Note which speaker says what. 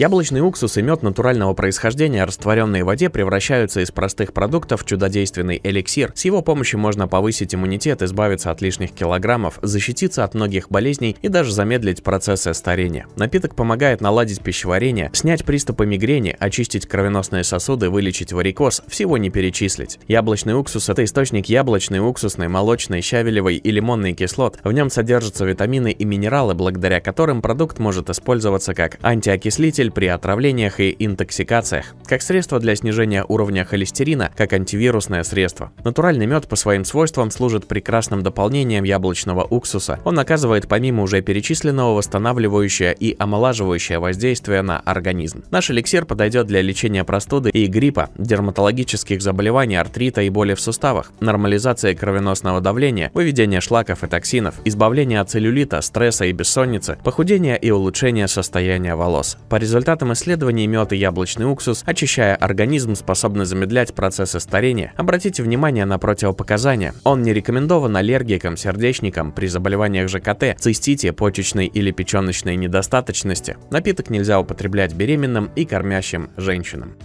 Speaker 1: Яблочный уксус и мед натурального происхождения, растворенные в воде, превращаются из простых продуктов в чудодейственный эликсир. С его помощью можно повысить иммунитет, избавиться от лишних килограммов, защититься от многих болезней и даже замедлить процессы старения. Напиток помогает наладить пищеварение, снять приступы мигрени, очистить кровеносные сосуды, вылечить варикоз, всего не перечислить. Яблочный уксус – это источник яблочной, уксусной, молочной, щавелевой и лимонной кислот. В нем содержатся витамины и минералы, благодаря которым продукт может использоваться как антиокислитель, соль при отравлениях и интоксикациях, как средство для снижения уровня холестерина, как антивирусное средство. Натуральный мед по своим свойствам служит прекрасным дополнением яблочного уксуса. Он оказывает помимо уже перечисленного восстанавливающее и омолаживающее воздействие на организм. Наш эликсир подойдет для лечения простуды и гриппа, дерматологических заболеваний, артрита и боли в суставах, нормализации кровеносного давления, выведения шлаков и токсинов, избавления от целлюлита, стресса и бессонницы, похудения и улучшения состояния волос. По результатам исследований мед и яблочный уксус, очищая организм, способны замедлять процессы старения. Обратите внимание на противопоказания. Он не рекомендован аллергикам, сердечникам при заболеваниях ЖКТ, цистите, почечной или печеночной недостаточности. Напиток нельзя употреблять беременным и кормящим женщинам.